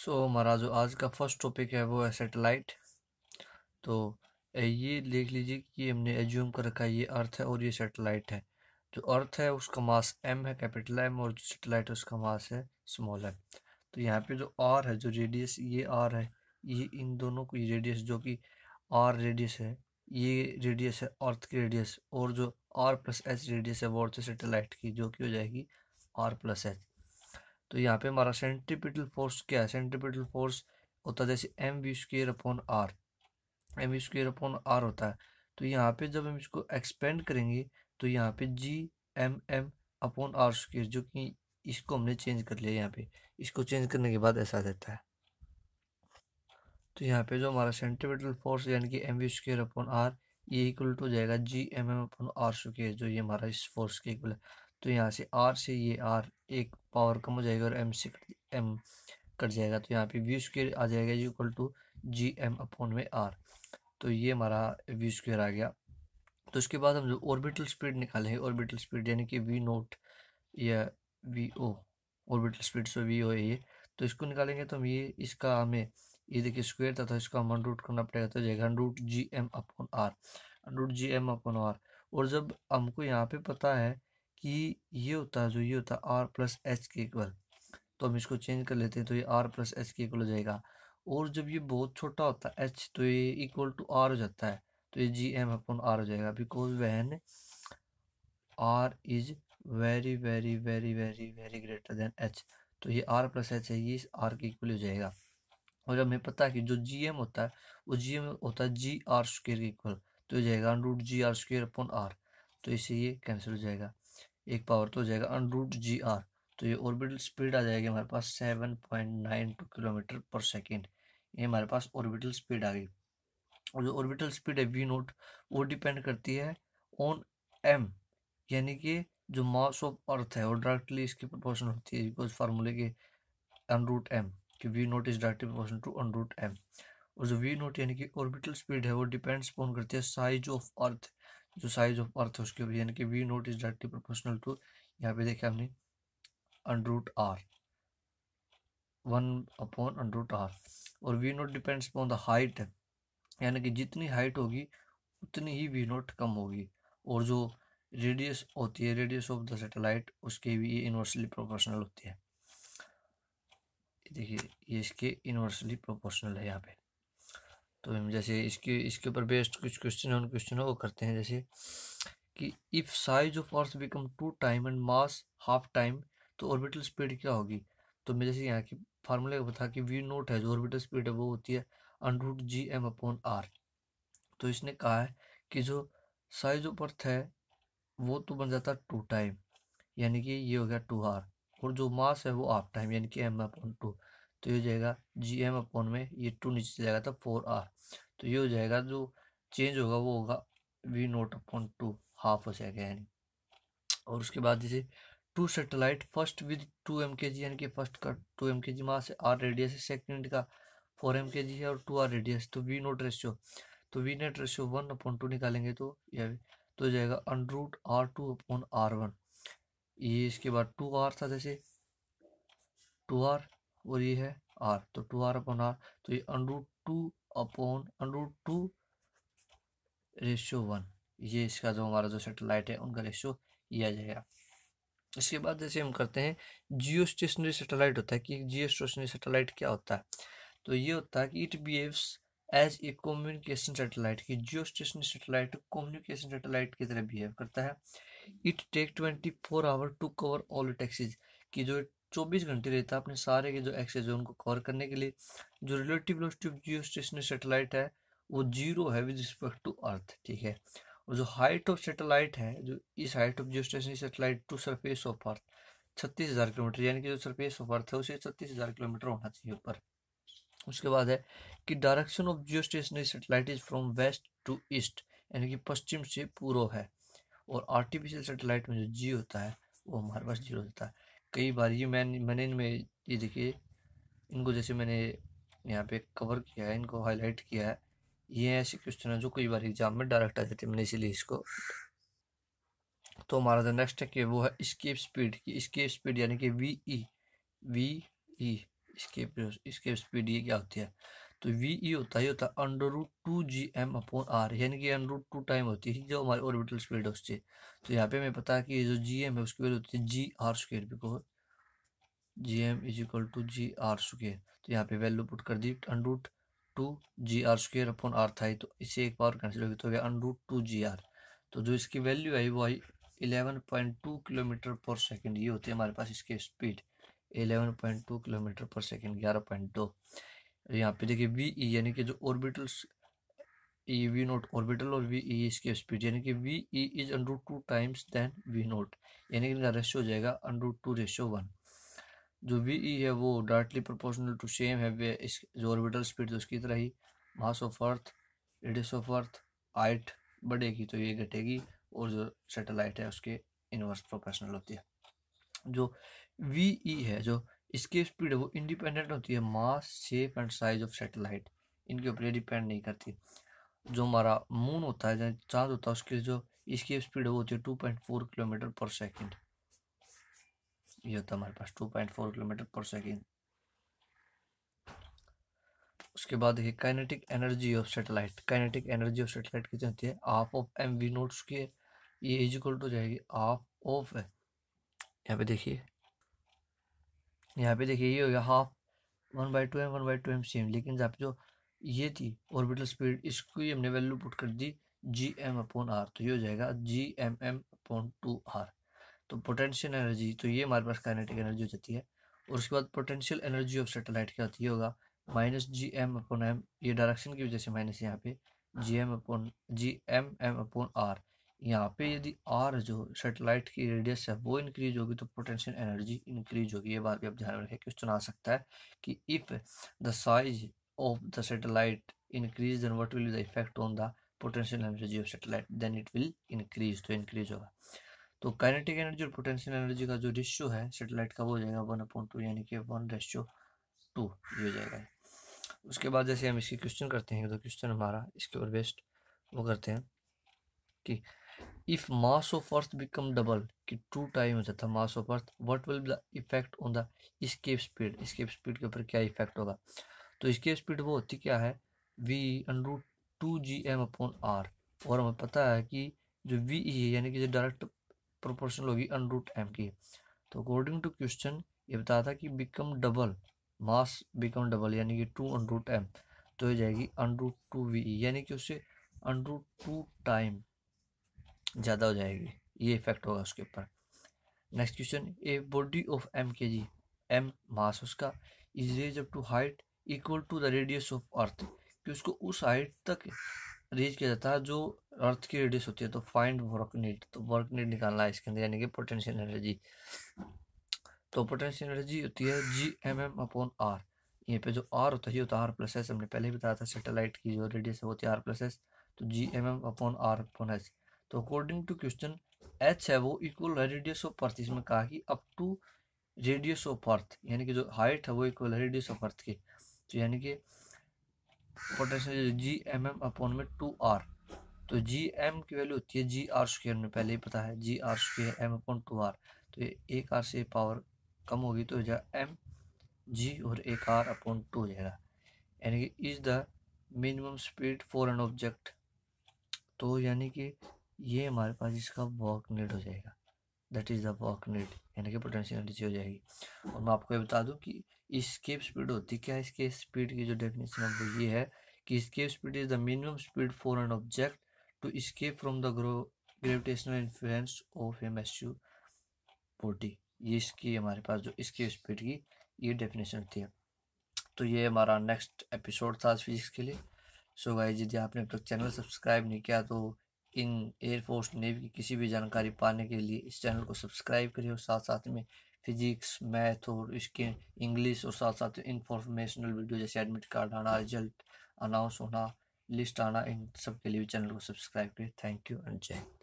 सो so, हमारा जो आज का फर्स्ट टॉपिक है वो है सेटेलाइट तो ये देख लीजिए कि हमने एज्यूम कर रखा है ये अर्थ है और ये सेटेलाइट है जो अर्थ है उसका मास एम है कैपिटल एम और जो सेटेलाइट है उसका मास है स्मॉल एम तो यहाँ पे जो आर है जो रेडियस ये आर है ये इन दोनों की रेडियस जो कि आर रेडियस है ये रेडियस है अर्थ की रेडियस और जो आर प्लस एच रेडियस है वो अर्थ सेटेलाइट की जो कि हो जाएगी आर प्लस एच तो यहाँ पे हमारा सेंट्रीपिटल फोर्स क्या है सेंट्रीपिटल फोर्स होता है जैसे M V square upon R M V square upon R होता है तो यहाँ पे जब हम इसको एक्सपेंड करेंगे तो यहाँ पे G M M upon R square जो कि इसको हमने चेंज कर लिया यहाँ पे इसको चेंज करने के बाद ऐसा देता है तो यहाँ पे जो हमारा सेंट्रीपिटल फोर्स यानी कि M V square upon R ये इक्वल टू हो जाएगा G M M upon R square जो ये हमारा इस फोर्स के इक्वल है तो यहाँ से आर से ये आर एक पावर कम हो जाएगा और एम से एम कट जाएगा तो यहाँ पे व्यू स्क्वेयर आ जाएगा equal to G M upon में आर तो ये हमारा व्यू स्क्वेयर आ गया तो उसके बाद हम जो ऑर्बिटल स्पीड निकालेंगे ऑर्बिटल स्पीड यानी कि वी नोट या V O orbital speed so V O है ये तो इसको निकालेंगे तो हम ये इसका हमें ये देखिए स्क्वेयर था तो इसका हम अंडर करना पड़ेगा तो जाएगा under G M upon R under G M upon R और जब हमको यहाँ पे पता है कि ये होता है जो ये होता है आर प्लस एच के इक्वल तो हम इसको चेंज कर लेते हैं तो ये आर प्लस एच के इक्वल हो जाएगा और जब ये बहुत छोटा होता है एच तो ये इक्वल टू आर हो जाता है तो ये जी एम अपन आर हो जाएगा because when R is very very very very very greater than H तो ये आर प्लस एच है ये आर के इक्वल हो जाएगा और हमें पता है कि जो जी एम होता है वो जी एम होता है जी आर स्क्र के इक्वल तो ये जाएगा root G R square upon R तो इसे ये कैंसिल हो जाएगा एक पावर तो हो जाएगा अनरूट रूट जी आर तो ये ऑर्बिटल स्पीड आ जाएगी हमारे पास seven point nine two kilometre पर सेकेंड ये हमारे पास ऑर्बिटल स्पीड आ गई और जो ऑर्बिटल स्पीड है वी नोट वो डिपेंड करती है ऑन एम यानी कि जो मास ऑफ अर्थ है वो डायरेक्टली इसकी प्रपोर्शन होती है बिकॉज फार्मूले के अन रूट एम कि V naught is directly proportion to अन रूट एम और जो वी नोट यानी कि ऑर्बिटल स्पीड है वो डिपेंड्स ऑन करती है साइज ऑफ अर्थ जो साइज ऑफ अर्थ है उसके ऊपर यानी कि V naught is directly proportional to यहाँ पे देखे हमने under root R one upon under root R और V naught depends upon the height है यानी कि जितनी हाइट होगी उतनी ही वी नोट कम होगी और जो रेडियस होती है रेडियस ऑफ द सेटेलाइट उसके भी ये प्रोपोर्शनल होती है देखिए ये इसके इन्वर्सली प्रोपोर्शनल है यहाँ पे तो जैसे इसके इसके ऊपर बेस्ट कुछ क्वेश्चन ऑन क्वेश्चन है वो करते हैं जैसे कि if size of earth become two time and mass half time तो ऑर्बिटल स्पीड क्या होगी तो मैं जैसे यहाँ की फार्मूले को बता कि वी नोट है जो ऑर्बिटल स्पीड है वो होती है under root G M upon R तो इसने कहा है कि जो साइज ऑफ अर्थ है वो तो बन जाता है टू टाइम यानी कि ये हो गया टू आर और जो मास है वो हाफ टाइम यानी कि एम अपॉन टू तो ये हो जाएगा जी एम अपॉन में ये टू नीचे चला जाएगा था फोर आर तो ये हो जाएगा जो चेंज होगा वो होगा V naught upon two half हो जाएगा यानी और उसके बाद जैसे two satellite first with two M K G यानी कि फर्स्ट का two M K G mass R radius है सेकेंड का फोर एम के जी है और टू आर रेडियस तो वी नोट रेशियो तो V naught ratio one upon two निकालेंगे तो यह तो हो जाएगा root R two upon R one ये इसके बाद टू आर था जैसे टू आर और ये है आर तो टू आर अपॉन आर तो ये under root two upon under root two ratio one ये इसका जो हमारा जो सेटेलाइट है उनका रेशियो ये आ जाएगा इसके बाद जैसे हम करते हैं जियो स्टेशनरी सेटेलाइट होता है कि जियो स्टेशनरी सेटेलाइट क्या होता है तो ये होता है कि it behaves as a communication satellite कि geo stationary satellite communication satellite की तरह बिहेव करता है it take twenty four hour to cover all axes कि जो 24 घंटे रहता है अपने सारे के जो एक्सेस है उनको कवर करने के लिए जो relative of geo stationary satellite है वो जीरो है विद रिस्पेक्ट टू अर्थ ठीक है और जो हाइट ऑफ सेटेलाइट है जो इस height of geo stationary satellite to surface of earth छत्तीस हज़ार किलोमीटर यानी कि जो सरफेस ऑफ अर्थ है उसे छत्तीस हज़ार किलोमीटर होना चाहिए ऊपर उसके बाद है कि direction of geo stationary satellite is from west to east यानी कि पश्चिम से पूर्व है और आर्टिफिशियल सेटेलाइट में जो जी होता है वो हमारे पास जीरो होता है कई बार ये मैंने मैंने इनमें ये देखिए इनको जैसे मैंने यहाँ पे कवर किया है इनको हाईलाइट किया है ये ऐसे क्वेश्चन है जो कई बार एग्जाम में डायरेक्ट आ जाते हैं मैंने इसीलिए इसको तो हमारा जो नेक्स्ट है कि वो है स्केप स्पीड की स्केप स्पीड यानी कि V E V E escape escape speed ये क्या होती है तो वी ई होता है होता है under root two G M upon R यानी कि अंडर रूट टू टाइम होती है जो हमारी ऑर्बिटल स्पीड है उससे तो यहाँ पे हमें पता है कि जो जी एम है उसकी वैल्यू होती है G R square because G M is equal to G R square तो यहाँ पे वैल्यू पुट कर दी under root two G R square upon R था तो इसे एक बार कैंसिल होगी तो गया under root two G R तो जो इसकी वैल्यू आई वो आई इलेवन पॉइंट टू किलोमीटर पर सेकेंड ये होती है हमारे पास इसकी speed eleven point two kilometre पर सेकेंड ग्यारह पॉइंट दो यहाँ पे देखिए वी ई e यानी कि जो orbitals E V naught orbital और वी ई इसके स्पीड यानी कि V E is under two times than V naught यानी कि इनका रेशियो हो जाएगा अंडर टू रेशियो वन जो वी ई e है वो डायरेक्टली प्रोपोर्शनल टू सेम है वे इस जो ऑर्बिटल स्पीड उसकी तरह ही mass of earth radius of earth height बढ़ेगी तो ये घटेगी और जो सेटेलाइट है उसके इनवर्स प्रोपोर्शनल होती है जो वी ई e है जो इसकी स्पीड वो इंडिपेंडेंट होती है mass shape and size of satellite इनके ऊपर डिपेंड नहीं करती जो हमारा मून होता है या चांद होता है उसकी जो इसकी स्पीड वो होती है टू पॉइंट फोर किलोमीटर पर सेकेंड ये होता है हमारे पास टू पॉइंट फोर किलोमीटर पर सेकेंड उसके बाद देखिए kinetic energy of satellite kinetic energy of satellite कितनी होती है half of M V naughts की ये इज इक्वल टू जाएगी हाफ ऑफ यहाँ पे देखिए यहाँ पे देखिए ये हो गया half one by two M one by two M same लेकिन जहाँ पे जो ये थी ऑर्बिटल स्पीड इसको ही हमने वैल्यू पुट कर दी जी एम अपॉन आर तो ये हो जाएगा G M M upon two R तो पोटेंशियल एनर्जी तो ये हमारे पास काइनेटिक एनर्जी हो जाती है और उसके बाद पोटेंशियल एनर्जी ऑफ सेटेलाइट क्या होती होगा minus G M upon M ये डायरेक्शन की वजह से माइनस यहाँ पे G M upon G M M upon R यहाँ पे यदि आर जो सेटेलाइट की रेडियस है वो इंक्रीज होगी तो पोटेंशियल एनर्जी इंक्रीज होगी ये बात भी आप ध्यान में रखें क्वेश्चन आ सकता है कि if the size of the satellite increase then what will the effect on the potential energy of satellite then it will increase तो इंक्रीज होगा तो काइनेटिक एनर्जी और पोटेंशियल एनर्जी का जो रेशियो है सेटेलाइट का वो हो जाएगा वन अपॉइंट टू यानी कि वन रेशियो टू ये हो जाएगा उसके बाद जैसे हम इसकी क्वेश्चन करते हैं तो क्वेश्चन हमारा इसके ऊपर बेस्ट वो करते हैं कि if mass of earth become double कि टू टाइम हो जाता mass of earth what will be the effect on the escape speed escape speed के ऊपर क्या इफेक्ट होगा तो स्केप स्पीड वो होती क्या है V under two G M upon R और हमें पता है कि जो वी e है यानी कि जो डायरेक्ट प्रोपोर्शनल होगी अनरूट एम की तो अकॉर्डिंग टू क्वेश्चन ये बताया था कि become double mass become double यानी कि टू अनरूट एम तो ये जाएगी अनरूट टू वी ई यानी कि उससे अनरूट टू टाइम ज़्यादा हो जाएगी ये इफेक्ट होगा उसके ऊपर next question a body of M K G M mass उसका is raise up to height equal to the radius of earth कि उसको उस हाइट तक रेज किया जाता है जो अर्थ की रेडियस होती है तो फाइंड वर्क नीट तो वर्क नीट निकालना है इसके अंदर यानी कि पोटेंशियल एनर्जी तो पोटेंशियल एनर्जी होती है G M M upon R यहाँ पे जो आर होता है ये होता है आर प्लस एस हमने पहले ही बताया था सेटेलाइट की जो रेडियस है वो होती है आर प्लस एस तो G M M upon R upon S तो अकॉर्डिंग टू क्वेश्चन एच है वो इक्वल है रेडियस ऑफ अर्थ इसमें कहा कि up to radius of earth यानी कि जो हाइट है वो इक्वल है रेडियस ऑफ अर्थ के तो यानी कि potential G M M upon में टू आर तो जी एम की वैल्यू होती है जी आर स्क्वेयर में पहले ही पता है G R square M upon two R तो ये एक आर से पावर कम होगी तो हो एम जी और एक आर अपॉन टू हो जाएगा यानी कि is the minimum speed for an object तो यानी कि ये हमारे पास इसका वर्क नेट हो जाएगा that is the work net यानी कि पोटेंशियल एनर्जी हो जाएगी और मैं आपको ये बता दूं कि इसके स्पीड होती क्या इसके स्पीड की जो डेफिनेशन है वो ये है कि इसके speed is the minimum speed for an object to escape from the gro gravitational influence of M S U body ये इसकी हमारे पास जो इसके स्पीड की ये डेफिनेशन थी तो ये हमारा नेक्स्ट एपिसोड था आज फिजिक्स के लिए सो भाई यदि आपने अब तक चैनल सब्सक्राइब नहीं किया तो इन एयरफोर्स नेवी की किसी भी जानकारी पाने के लिए इस चैनल को सब्सक्राइब करें और साथ साथ में फिजिक्स मैथ और इसके इंग्लिश और साथ साथ इंफॉर्मेशनल वीडियो जैसे एडमिट कार्ड आना रिजल्ट अनाउंस होना लिस्ट आना इन सब के लिए भी चैनल को सब्सक्राइब करें थैंक यू एंड जय